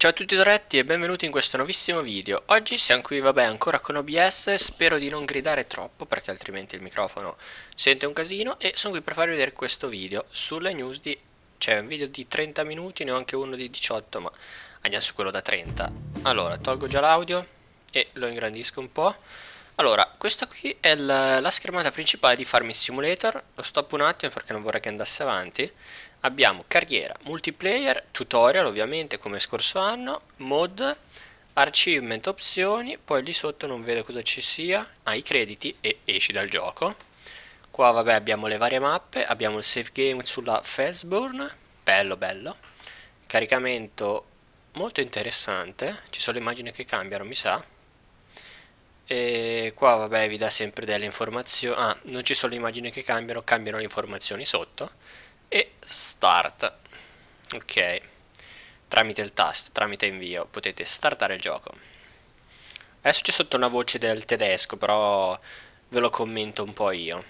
Ciao a tutti doretti e benvenuti in questo nuovissimo video. Oggi siamo qui, vabbè, ancora con OBS, spero di non gridare troppo perché altrimenti il microfono sente un casino e sono qui per farvi vedere questo video sulle news di... c'è cioè, un video di 30 minuti, ne ho anche uno di 18 ma andiamo su quello da 30. Allora, tolgo già l'audio e lo ingrandisco un po'. Allora, questa qui è la, la schermata principale di Farming Simulator, lo stop un attimo perché non vorrei che andasse avanti abbiamo carriera, multiplayer, tutorial ovviamente come scorso anno, mod, achievement opzioni, poi lì sotto non vedo cosa ci sia, hai ah, crediti e esci dal gioco. Qua vabbè abbiamo le varie mappe, abbiamo il save game sulla Felsborn, bello bello, caricamento molto interessante, ci sono le immagini che cambiano mi sa, e qua vabbè vi dà sempre delle informazioni, ah non ci sono le immagini che cambiano, cambiano le informazioni sotto, e start ok tramite il tasto tramite invio potete startare il gioco adesso c'è sotto una voce del tedesco però ve lo commento un po' io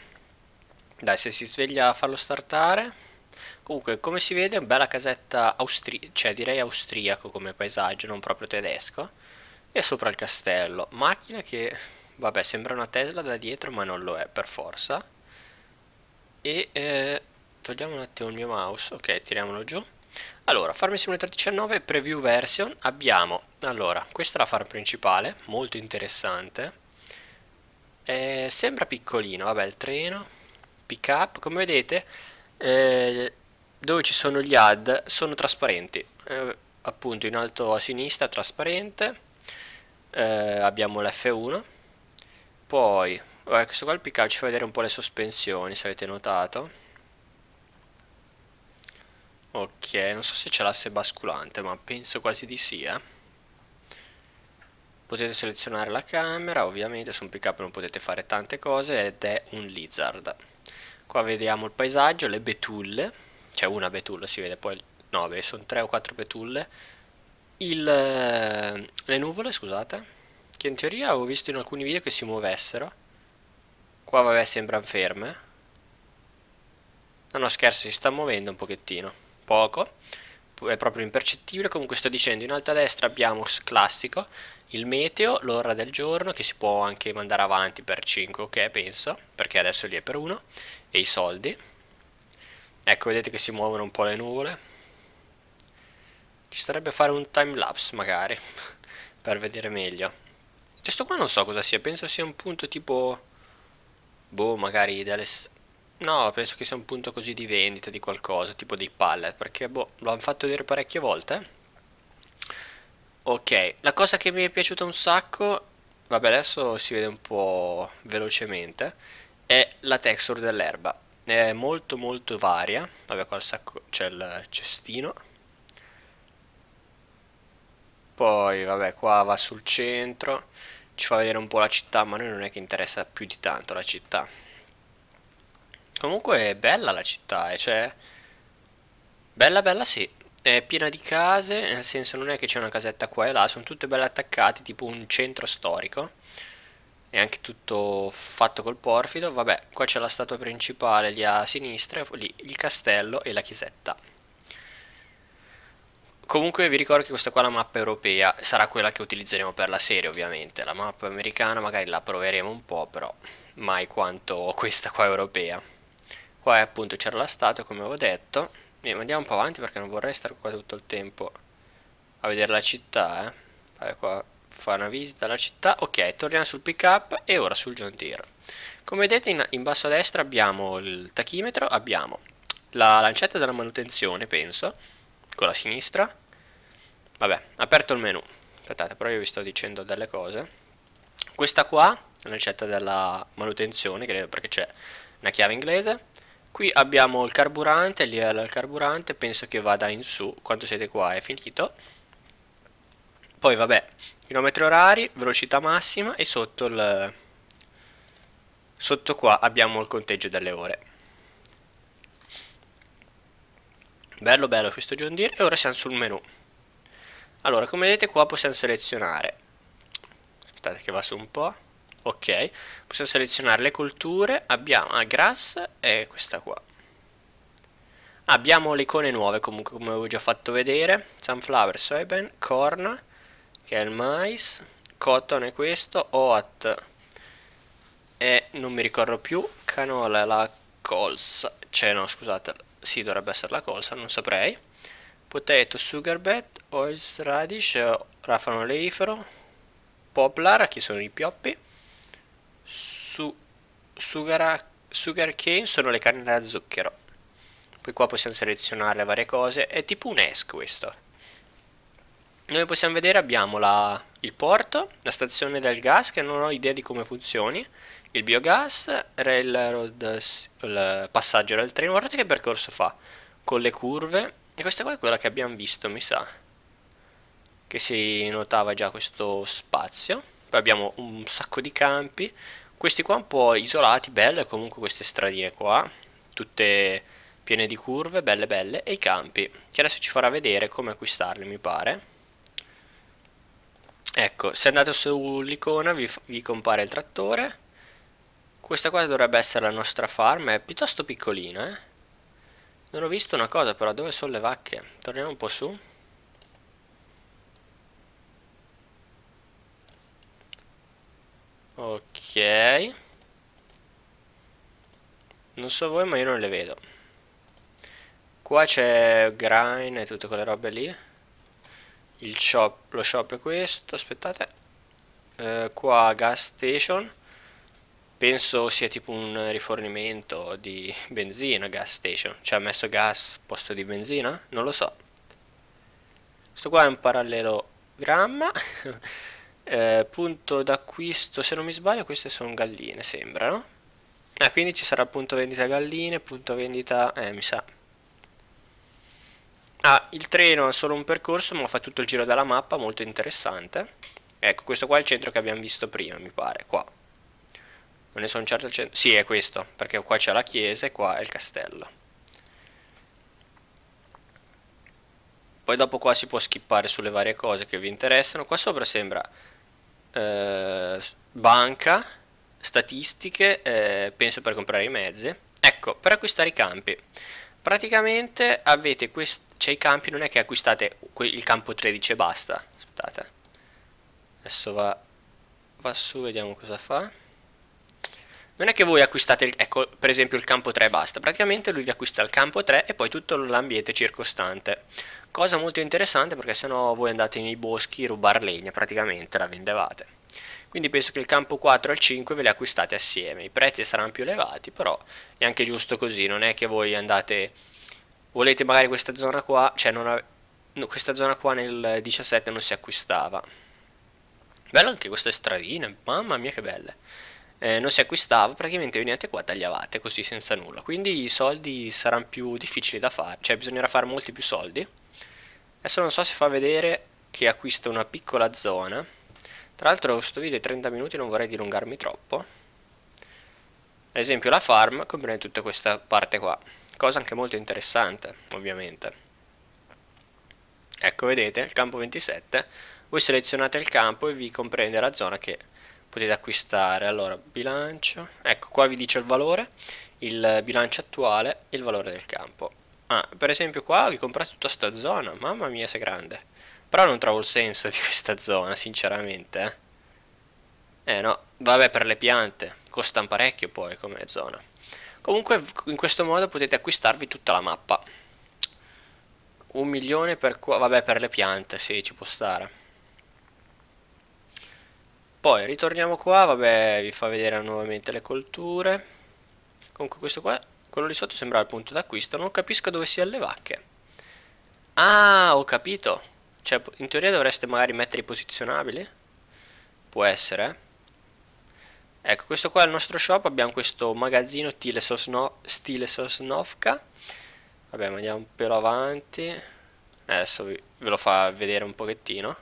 dai se si sveglia farlo startare comunque come si vede è una bella casetta austri cioè direi austriaco come paesaggio non proprio tedesco e sopra il castello macchina che vabbè sembra una Tesla da dietro ma non lo è per forza e eh, togliamo un attimo il mio mouse, ok, tiriamolo giù. Allora, Farm Simulator 19 preview version, abbiamo, allora, questa è la farm principale, molto interessante. Eh, sembra piccolino, vabbè, il treno, pick up, come vedete, eh, dove ci sono gli add, sono trasparenti, eh, appunto in alto a sinistra trasparente, eh, abbiamo l'F1, poi, eh, questo qua il pick up ci fa vedere un po' le sospensioni, se avete notato Ok, non so se c'è l'asse basculante, ma penso quasi di sì, eh. Potete selezionare la camera, ovviamente su un pick up non potete fare tante cose ed è un lizard. Qua vediamo il paesaggio, le betulle, c'è cioè una betulla, si vede poi, no sono tre o quattro betulle. Il, eh, le nuvole, scusate, che in teoria avevo visto in alcuni video che si muovessero. Qua vabbè sembrano ferme. No, no scherzo, si sta muovendo un pochettino poco, è proprio impercettibile, comunque sto dicendo in alto a destra abbiamo classico, il meteo, l'ora del giorno che si può anche mandare avanti per 5, ok penso, perché adesso lì è per 1, e i soldi, ecco vedete che si muovono un po' le nuvole, ci sarebbe fare un time lapse magari, per vedere meglio, questo cioè, qua non so cosa sia, penso sia un punto tipo, boh magari delle No, penso che sia un punto così di vendita di qualcosa, tipo dei pallet, perché boh, lo fatto vedere parecchie volte. Ok, la cosa che mi è piaciuta un sacco, vabbè adesso si vede un po' velocemente, è la texture dell'erba. È molto molto varia, vabbè qua c'è il cestino. Poi vabbè qua va sul centro, ci fa vedere un po' la città, ma a noi non è che interessa più di tanto la città Comunque è bella la città, eh, cioè... Bella bella sì, è piena di case, nel senso non è che c'è una casetta qua e là, sono tutte belle attaccate, tipo un centro storico. È anche tutto fatto col porfido, vabbè, qua c'è la statua principale lì a sinistra, lì il castello e la chiesetta. Comunque vi ricordo che questa qua è la mappa europea, sarà quella che utilizzeremo per la serie ovviamente, la mappa americana magari la proveremo un po' però mai quanto questa qua europea. Poi appunto c'era la statua come avevo detto. E andiamo un po' avanti perché non vorrei stare qua tutto il tempo a vedere la città. Eh. Vabbè qua fa una visita alla città. Ok, torniamo sul pick up e ora sul John Deere. Come vedete in, in basso a destra abbiamo il tachimetro, abbiamo la lancetta della manutenzione penso, con la sinistra. Vabbè, aperto il menu. Aspettate, però io vi sto dicendo delle cose. Questa qua la lancetta della manutenzione, credo perché c'è una chiave inglese. Qui abbiamo il carburante, lì è il carburante, penso che vada in su, quanto siete qua è finito. Poi vabbè, chilometri orari, velocità massima e sotto, il... sotto qua abbiamo il conteggio delle ore. Bello bello questo John Deere e ora siamo sul menu. Allora, come vedete qua possiamo selezionare. Aspettate che va su un po' ok possiamo selezionare le colture abbiamo a ah, grass e questa qua abbiamo le icone nuove comunque come avevo già fatto vedere sunflower, soybean, corn che è il mais cotton è questo oat e non mi ricordo più canola è la colsa, cioè no scusate sì dovrebbe essere la colsa, non saprei potato, sugarbet, oils, radish, rafano oleifero poplar che sono i pioppi sugar, sugar cane sono le canne da zucchero. Poi qua possiamo selezionare le varie cose. È tipo un ES questo. Noi possiamo vedere abbiamo la, il porto, la stazione del gas che non ho idea di come funzioni, il biogas, railroad, il passaggio del treno, guardate che percorso fa, con le curve. E questa qua è quella che abbiamo visto mi sa, che si notava già questo spazio. Poi abbiamo un sacco di campi, questi qua un po' isolati, belle comunque queste stradine qua, tutte piene di curve, belle belle, e i campi, che adesso ci farà vedere come acquistarli mi pare. Ecco, se andate sull'icona vi, vi compare il trattore, questa qua dovrebbe essere la nostra farm, è piuttosto piccolina, eh? Non ho visto una cosa però, dove sono le vacche? Torniamo un po' su. Ok. Non so voi, ma io non le vedo. Qua c'è grind e tutte quelle robe lì. Shop, lo shop è questo, aspettate. Eh, qua gas station. Penso sia tipo un rifornimento di benzina, gas station. Cioè ha messo gas posto di benzina? Non lo so. Questo qua è un parallelogramma. Eh, punto d'acquisto, se non mi sbaglio queste sono galline, sembra, no? Ah, quindi ci sarà punto vendita galline, punto vendita... eh, mi sa... Ah, il treno ha solo un percorso ma fa tutto il giro della mappa, molto interessante. Ecco, questo qua è il centro che abbiamo visto prima, mi pare, qua. Non ne sono certo il centro... Sì, è questo, perché qua c'è la chiesa e qua è il castello. Poi dopo qua si può skippare sulle varie cose che vi interessano. Qua sopra sembra eh, banca, statistiche, eh, penso per comprare i mezzi. Ecco, per acquistare i campi. Praticamente avete questi, cioè i campi, non è che acquistate il campo 13 e basta. Aspettate. Adesso va, va su, vediamo cosa fa non è che voi acquistate, il, ecco per esempio il campo 3 e basta, praticamente lui vi acquista il campo 3 e poi tutto l'ambiente circostante. Cosa molto interessante perché se no voi andate nei boschi a rubare legna, praticamente la vendevate. Quindi penso che il campo 4 e il 5 ve li acquistate assieme, i prezzi saranno più elevati, però è anche giusto così, non è che voi andate, volete magari questa zona qua, cioè ha, no, questa zona qua nel 17 non si acquistava. Bello anche queste stradine, mamma mia che belle eh, non si acquistava, praticamente venivate qua e tagliavate così senza nulla. Quindi i soldi saranno più difficili da fare, cioè bisognerà fare molti più soldi. Adesso non so se fa vedere che acquista una piccola zona. Tra l'altro questo video è 30 minuti, non vorrei dilungarmi troppo. Ad esempio la farm comprende tutta questa parte qua, cosa anche molto interessante ovviamente. Ecco vedete, il campo 27, voi selezionate il campo e vi comprende la zona che potete acquistare. Allora, bilancio ecco qua vi dice il valore, il bilancio attuale e il valore del campo. Ah, per esempio qua vi comprate tutta sta zona, mamma mia se grande. Però non trovo il senso di questa zona, sinceramente. Eh, eh no, vabbè per le piante, costa parecchio poi come zona. Comunque in questo modo potete acquistarvi tutta la mappa. Un milione per qua, vabbè per le piante, sì ci può stare. Poi ritorniamo qua, vabbè, vi fa vedere nuovamente le colture. Comunque questo qua, quello lì sotto sembra il punto d'acquisto, non capisco dove sia le vacche. Ah, ho capito. Cioè, in teoria dovreste magari mettere i posizionabili. Può essere, Ecco, questo qua è il nostro shop, abbiamo questo magazzino Sosno stile Sosnovka. Vabbè, andiamo un pelo avanti. Eh, adesso vi, ve lo fa vedere un pochettino.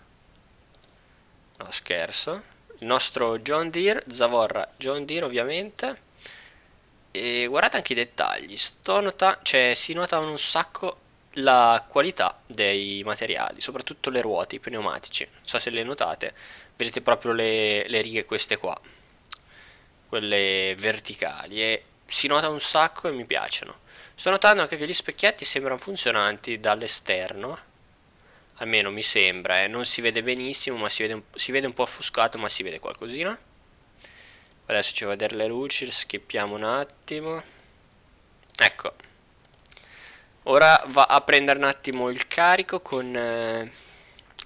No, scherzo il nostro John Deere, Zavorra John Deere ovviamente. E guardate anche i dettagli, nota, cioè, si nota un sacco la qualità dei materiali, soprattutto le ruote, i pneumatici. Non so se le notate, vedete proprio le, le righe queste qua, quelle verticali. E si nota un sacco e mi piacciono. Sto notando anche che gli specchietti sembrano funzionanti dall'esterno almeno mi sembra, eh. non si vede benissimo, ma si vede, un, si vede un po' affuscato, ma si vede qualcosina. Adesso ci vado a vedere le luci, schippiamo un attimo. Ecco. Ora va a prendere un attimo il carico con eh,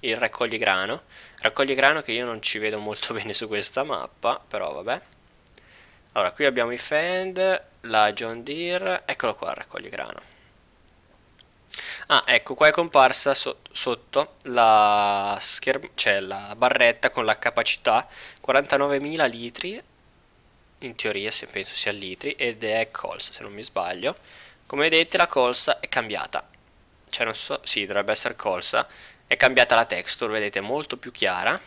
il raccogligrano. Raccogligrano che io non ci vedo molto bene su questa mappa, però vabbè. Allora, qui abbiamo i Fend, la John Deere, eccolo qua il raccogligrano. Ah, ecco, qua è comparsa so sotto la, cioè la barretta con la capacità 49.000 litri, in teoria se penso sia litri, ed è colsa se non mi sbaglio. Come vedete la colsa è cambiata, cioè non so, sì dovrebbe essere colsa, è cambiata la texture, vedete, molto più chiara.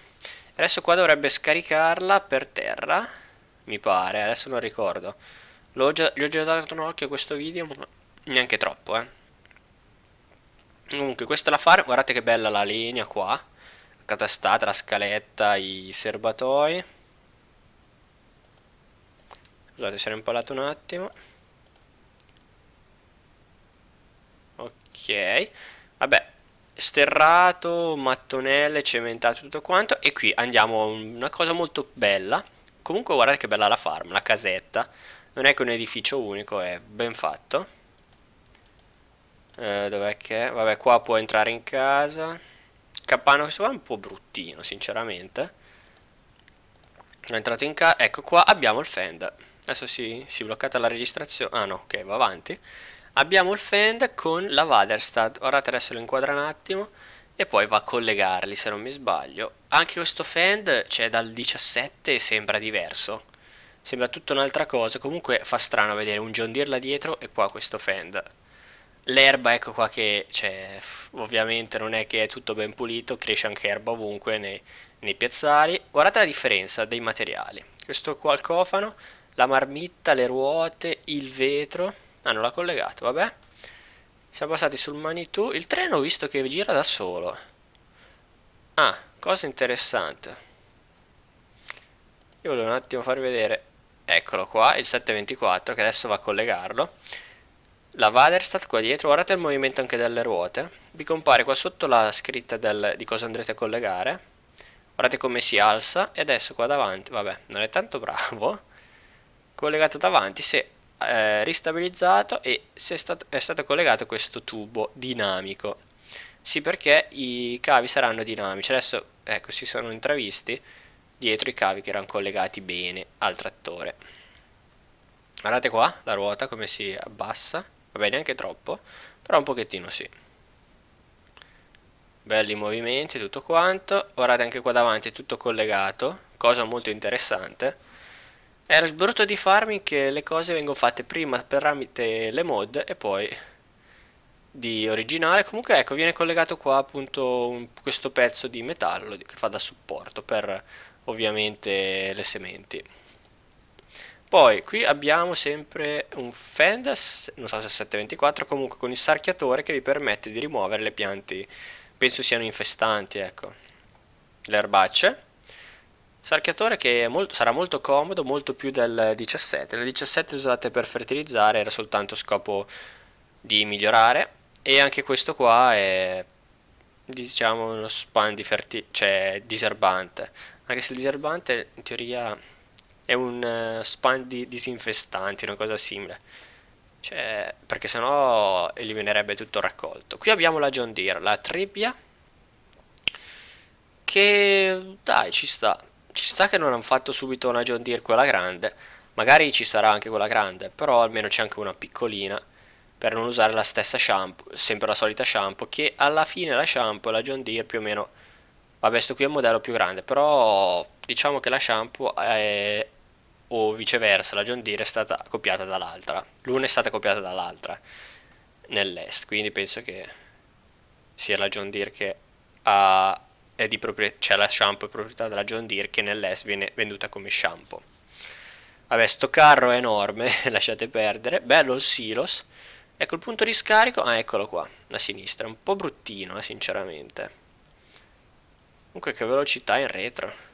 Adesso qua dovrebbe scaricarla per terra, mi pare, adesso non ricordo. gli ho già dato un occhio a questo video, ma neanche troppo, eh. Comunque questa è la farm, guardate che bella la legna qua, catastata, la scaletta, i serbatoi. Scusate, si era impalato un attimo. Ok, vabbè, sterrato, mattonelle, cementato tutto quanto e qui andiamo a una cosa molto bella. Comunque guardate che bella la farm, la casetta. Non è che un edificio unico, è ben fatto eh, dov'è che è? vabbè qua può entrare in casa Capanno questo qua è un po' bruttino sinceramente è entrato in casa ecco qua abbiamo il Fend adesso si, si è bloccata la registrazione ah no ok va avanti abbiamo il Fend con la Vaderstad guardate adesso lo inquadra un attimo e poi va a collegarli se non mi sbaglio anche questo Fend c'è cioè, dal 17 sembra diverso sembra tutta un'altra cosa comunque fa strano vedere un John Deere là dietro e qua questo Fend L'erba, ecco qua che cioè, ovviamente non è che è tutto ben pulito, cresce anche erba ovunque nei, nei piazzali. Guardate la differenza dei materiali. Questo qua il cofano, la marmitta, le ruote, il vetro. Ah, non l'ha collegato, vabbè. Siamo passati sul Manitou. Il treno ho visto che gira da solo. Ah, cosa interessante. Io volevo un attimo farvi vedere. Eccolo qua, il 724, che adesso va a collegarlo. La Waderstadt qua dietro, guardate il movimento anche delle ruote. Vi compare qua sotto la scritta del, di cosa andrete a collegare. Guardate come si alza e adesso qua davanti, vabbè, non è tanto bravo. Collegato davanti, se eh, ristabilizzato e se è stato, è stato collegato questo tubo dinamico. Sì, perché i cavi saranno dinamici. Adesso, ecco, si sono intravisti dietro i cavi che erano collegati bene al trattore. Guardate qua la ruota come si abbassa Vabbè, neanche troppo, però un pochettino sì. Belli movimenti, tutto quanto. Guardate anche qua davanti, è tutto collegato, cosa molto interessante. Era il brutto di farmi che le cose vengono fatte prima tramite le mod e poi di originale. Comunque ecco, viene collegato qua appunto un, questo pezzo di metallo che fa da supporto per ovviamente le sementi. Poi qui abbiamo sempre un Fend, non so se 724, comunque con il sarchiatore che vi permette di rimuovere le piante, penso siano infestanti, ecco, le erbacce. Sarchiatore che molto, sarà molto comodo, molto più del 17. Le 17 usate per fertilizzare era soltanto scopo di migliorare e anche questo qua è diciamo uno span di ferti- cioè diserbante anche se il diserbante in teoria è un eh, spam di disinfestanti, una cosa simile. Cioè, perché sennò eliminerebbe tutto il raccolto. Qui abbiamo la John Deere, la trebbia, che dai, ci sta. Ci sta che non hanno fatto subito una John Deere quella grande, magari ci sarà anche quella grande, però almeno c'è anche una piccolina per non usare la stessa shampoo, sempre la solita shampoo, che alla fine la shampoo e la John Deere più o meno... Vabbè, questo qui è un modello più grande, però diciamo che la shampoo è, o viceversa la John Deere è stata copiata dall'altra, l'una è stata copiata dall'altra nell'est, quindi penso che sia la John Deere che ha, è di proprietà, cioè la shampoo è proprietà della John Deere che nell'est viene venduta come shampoo. Vabbè, sto carro è enorme, lasciate perdere, bello il silos, ecco il punto di scarico, ah eccolo qua, a sinistra, un po' bruttino eh, sinceramente. Comunque che velocità in retro.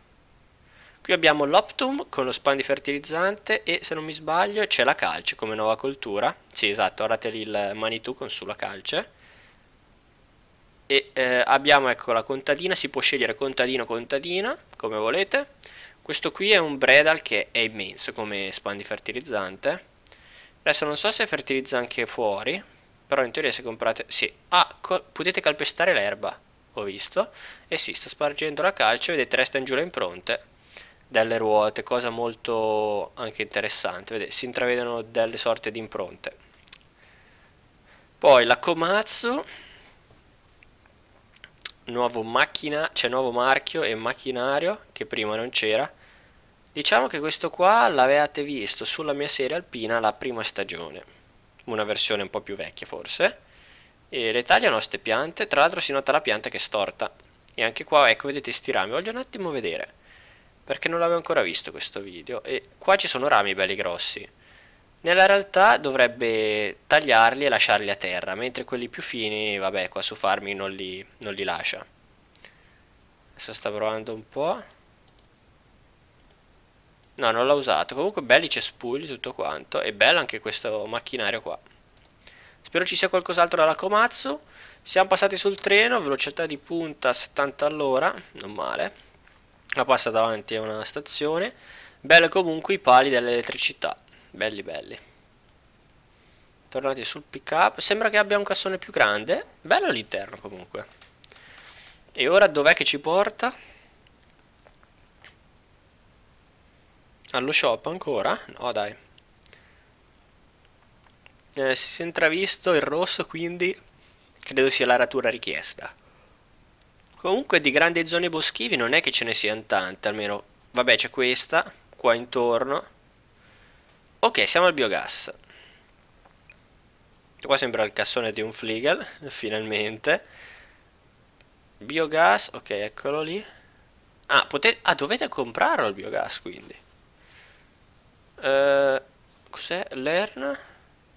Qui abbiamo l'Optum con lo span di fertilizzante e se non mi sbaglio c'è la calce come nuova coltura. Sì esatto, Oratel Manitou con sulla calce. E eh, abbiamo ecco la contadina, si può scegliere contadino o contadina come volete. Questo qui è un Bredal che è immenso come span di fertilizzante. Adesso non so se fertilizza anche fuori, però in teoria se comprate... Sì, ah, potete calpestare l'erba, ho visto. E si sì, sta spargendo la calce, vedete resta in giù le impronte delle ruote, cosa molto anche interessante, vedete, si intravedono delle sorte di impronte. Poi la Comazzo, nuovo macchina, c'è nuovo marchio e macchinario che prima non c'era. Diciamo che questo qua l'avevate visto sulla mia serie alpina la prima stagione, una versione un po' più vecchia forse. E le tagliano a ste piante, tra l'altro si nota la pianta che è storta. E anche qua, ecco, vedete sti rami, voglio un attimo vedere perché non l'avevo ancora visto questo video e qua ci sono rami belli grossi nella realtà dovrebbe tagliarli e lasciarli a terra mentre quelli più fini vabbè qua su farmi non li, non li lascia adesso sta provando un po' no non l'ho usato comunque belli cespugli tutto quanto e bello anche questo macchinario qua spero ci sia qualcos'altro dalla Komatsu siamo passati sul treno velocità di punta 70 all'ora non male la passa davanti a una stazione bello comunque i pali dell'elettricità belli belli tornati sul pick up sembra che abbia un cassone più grande bello all'interno comunque e ora dov'è che ci porta? allo shop ancora? no dai eh, si è intravisto il rosso quindi credo sia l'aratura richiesta Comunque di grandi zone boschivi non è che ce ne siano tante, almeno... Vabbè, c'è questa, qua intorno. Ok, siamo al biogas. Qua sembra il cassone di un Fliegel, finalmente. Biogas, ok, eccolo lì. Ah, ah dovete comprarlo il biogas, quindi. Uh, Cos'è? Learn?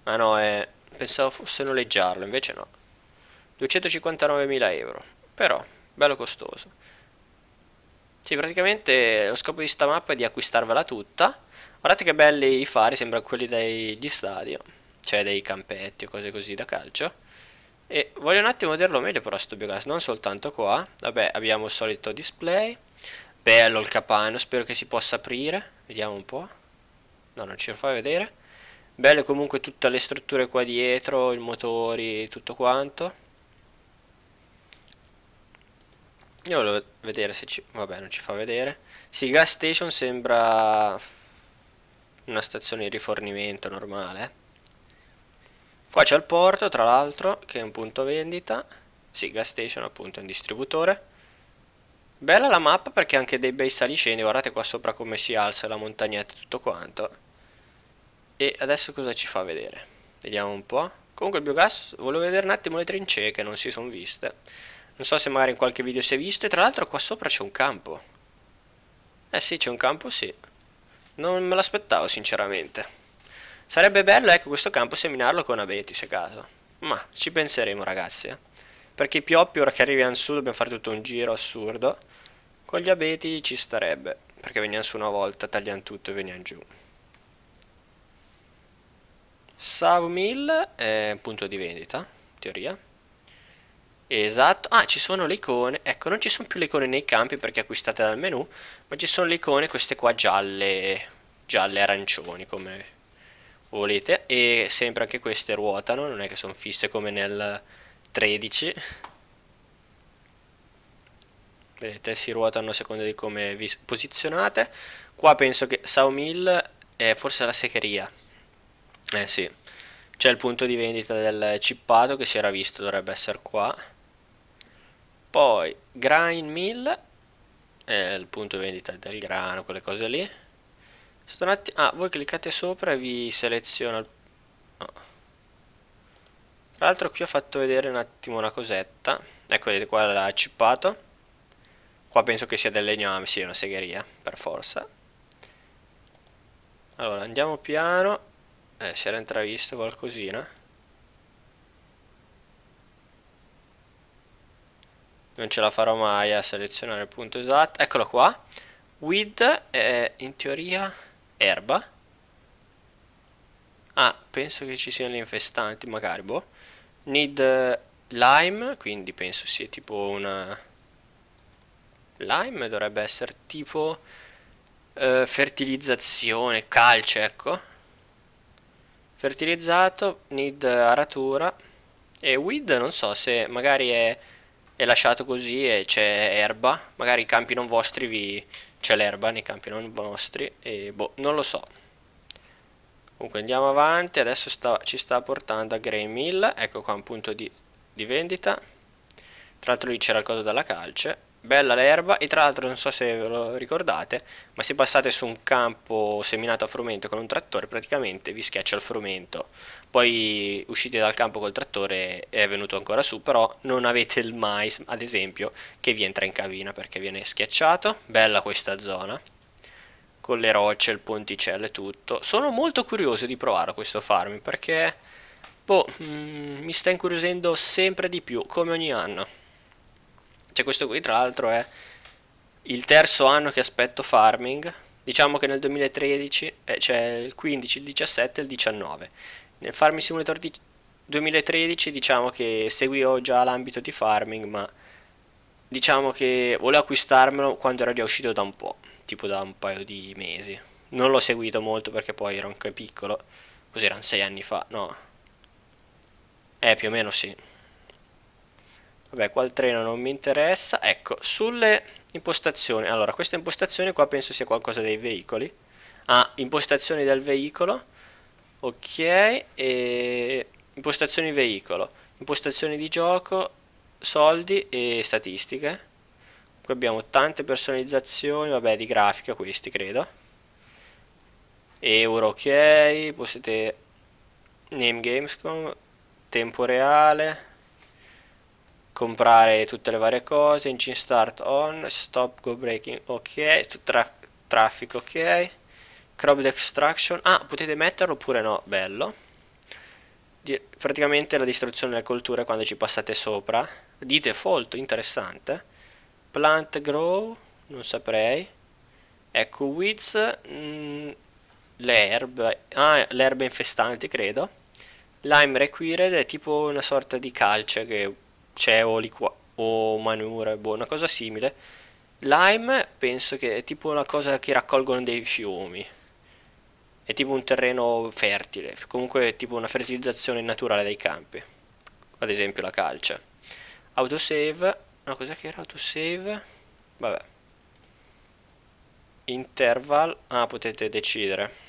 Ah no, è... pensavo fosse noleggiarlo, invece no. 259.000 euro. Però, bello costoso. Sì, praticamente lo scopo di sta mappa è di acquistarvela tutta. Guardate che belli i fari, sembrano quelli degli stadio, cioè dei campetti o cose così da calcio. E voglio un attimo vederlo meglio però sto biogas, non soltanto qua. Vabbè, abbiamo il solito display. Bello il capanno, spero che si possa aprire. Vediamo un po'. No, non ce lo fai vedere. Belle comunque tutte le strutture qua dietro, i motori, tutto quanto. Io volevo vedere se ci... Vabbè, non ci fa vedere. Sì, gas station sembra una stazione di rifornimento normale. Qua c'è il porto, tra l'altro, che è un punto vendita. Sì, gas station appunto è un distributore. Bella la mappa perché anche dei bei salicendi, guardate qua sopra come si alza la montagnetta e tutto quanto. E adesso cosa ci fa vedere? Vediamo un po'. Comunque il biogas, volevo vedere un attimo le trincee che non si sono viste. Non so se magari in qualche video si è visto. E tra l'altro qua sopra c'è un campo. Eh sì, c'è un campo, sì. Non me l'aspettavo, sinceramente. Sarebbe bello, ecco, questo campo seminarlo con abeti, se caso. Ma ci penseremo, ragazzi. Eh? Perché i pioppi, ora che arriviamo su, dobbiamo fare tutto un giro assurdo. Con gli abeti ci starebbe. Perché veniamo su una volta, tagliamo tutto e veniamo giù. Sawmill è un punto di vendita, in teoria. Esatto, ah ci sono le icone, ecco non ci sono più le icone nei campi perché acquistate dal menu, ma ci sono le icone queste qua gialle, gialle arancioni come volete e sempre anche queste ruotano, non è che sono fisse come nel 13 vedete si ruotano a seconda di come vi posizionate qua penso che Sawmill è forse la seccheria eh sì c'è il punto di vendita del cippato che si era visto dovrebbe essere qua poi grind mill è il punto vendita del grano quelle cose lì ah voi cliccate sopra e vi seleziona il no. tra l'altro qui ho fatto vedere un attimo una cosetta ecco vedete qua l'ha cippato qua penso che sia del legname ah, sì è una segheria per forza allora andiamo piano eh si era intravisto qualcosina non ce la farò mai a selezionare il punto esatto eccolo qua weed eh, è in teoria erba ah penso che ci siano gli infestanti magari boh need eh, lime quindi penso sia tipo una lime dovrebbe essere tipo eh, fertilizzazione calce ecco fertilizzato need eh, aratura e weed non so se magari è è lasciato così e c'è erba, magari i campi non vostri vi... c'è l'erba nei campi non vostri e boh, non lo so. Comunque andiamo avanti, adesso sta, ci sta portando a Grey Mill, ecco qua un punto di, di vendita. Tra l'altro lì c'era il coso della calce. Bella l'erba e tra l'altro non so se ve lo ricordate, ma se passate su un campo seminato a frumento con un trattore praticamente vi schiaccia il frumento poi uscite dal campo col trattore è venuto ancora su, però non avete il mais, ad esempio, che vi entra in cabina perché viene schiacciato. Bella questa zona, con le rocce, il ponticello e tutto. Sono molto curioso di provare questo farming perché, boh, mm, mi sta incuriosendo sempre di più, come ogni anno. Cioè questo qui tra l'altro è il terzo anno che aspetto farming, diciamo che nel 2013 eh, c'è cioè il 15, il 17 e il 19 nel Farming Simulator 2013 diciamo che seguivo già l'ambito di farming, ma diciamo che volevo acquistarmelo quando era già uscito da un po', tipo da un paio di mesi. Non l'ho seguito molto perché poi ero anche piccolo, così erano sei anni fa, no. Eh, più o meno sì. Vabbè, qua il treno non mi interessa. Ecco, sulle impostazioni. Allora, questa impostazione qua penso sia qualcosa dei veicoli. Ah, impostazioni del veicolo ok e impostazioni veicolo impostazioni di gioco soldi e statistiche qui abbiamo tante personalizzazioni vabbè di grafica questi credo euro ok potete name gamescom tempo reale comprare tutte le varie cose engine start on stop go breaking ok tra traffic ok Crowd Extraction. Ah, potete metterlo oppure no, bello. Di praticamente la distruzione delle colture quando ci passate sopra. Di default, interessante. Plant Grow, non saprei. Ecco, Weeds, mh, mm, le erbe, ah, le erbe infestanti, credo. Lime Required è tipo una sorta di calce che c'è o, liqua- o manure, boh, una cosa simile. Lime penso che è tipo una cosa che raccolgono dei fiumi è tipo un terreno fertile, comunque è tipo una fertilizzazione naturale dei campi, ad esempio la calce. Autosave, no cos'è che era autosave? Vabbè. Interval, ah potete decidere.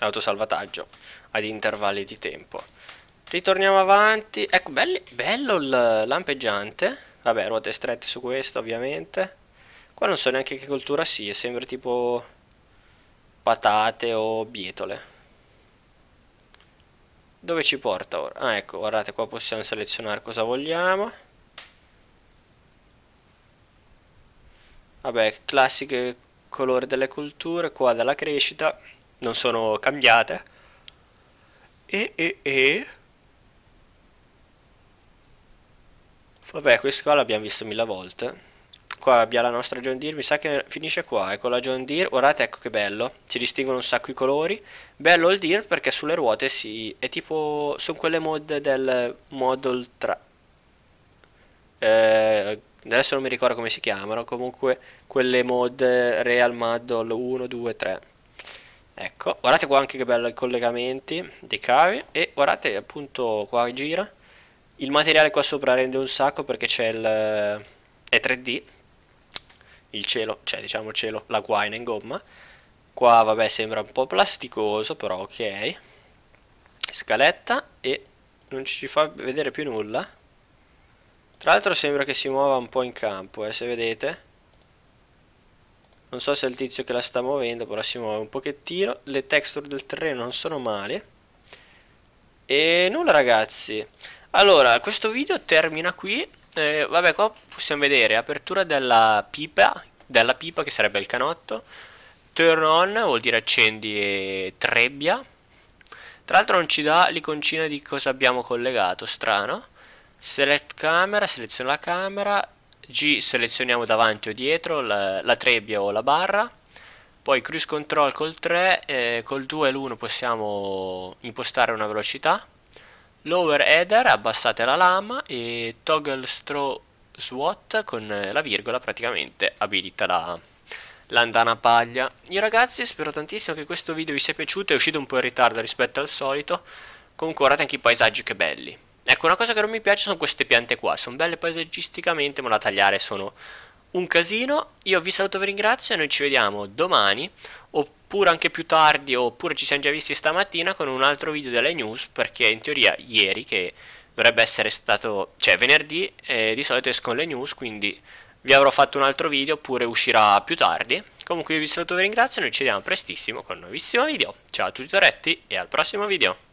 Autosalvataggio ad intervalli di tempo. Ritorniamo avanti, ecco belli, bello il lampeggiante, vabbè ruote strette su questo ovviamente. Qua non so neanche che cultura sia, sembra tipo patate o bietole. Dove ci porta ora? Ah ecco, guardate qua possiamo selezionare cosa vogliamo. Vabbè, classiche colore delle culture, qua della crescita, non sono cambiate. E, e, e... Vabbè, questo qua l'abbiamo visto mille volte qua abbiamo la nostra John Deere, mi sa che finisce qua, ecco la John Deere, guardate ecco che bello, si distinguono un sacco i colori, bello il Deere perché sulle ruote si, è tipo, sono quelle mod del Model 3, eh, adesso non mi ricordo come si chiamano, comunque quelle mod Real Model 1, 2, 3, ecco, guardate qua anche che bello i collegamenti dei cavi e guardate appunto qua gira, il materiale qua sopra rende un sacco perché c'è il... Eh, è 3D il cielo, cioè diciamo il cielo, la guaina in gomma. Qua vabbè sembra un po' plasticoso, però ok. Scaletta e non ci fa vedere più nulla. Tra l'altro sembra che si muova un po' in campo, eh, se vedete. Non so se è il tizio che la sta muovendo, però si muove un pochettino. Le texture del terreno non sono male. E nulla ragazzi. Allora, questo video termina qui. Eh, vabbè, qua possiamo vedere apertura della pipa, della pipa che sarebbe il canotto. Turn on vuol dire accendi e trebbia. Tra l'altro non ci dà l'iconcina di cosa abbiamo collegato, strano. Select camera, seleziona la camera. G selezioniamo davanti o dietro la, la trebbia o la barra. Poi cruise control col 3, eh, col 2 e l'1 possiamo impostare una velocità Lower header, abbassate la lama e toggle straw SWAT con la virgola praticamente abilita la, l'andana paglia. io ragazzi spero tantissimo che questo video vi sia piaciuto, è uscito un po' in ritardo rispetto al solito, comunque guardate anche i paesaggi che belli. Ecco, una cosa che non mi piace sono queste piante qua, sono belle paesaggisticamente ma da tagliare sono un casino. Io vi saluto, vi ringrazio e noi ci vediamo domani, oppure oppure anche più tardi, oppure ci siamo già visti stamattina con un altro video delle news, perché in teoria ieri, che dovrebbe essere stato, cioè venerdì, eh, di solito escono le news, quindi vi avrò fatto un altro video, oppure uscirà più tardi. Comunque io vi saluto, vi ringrazio, noi ci vediamo prestissimo con un nuovissimo video. Ciao a tutti Toretti e al prossimo video!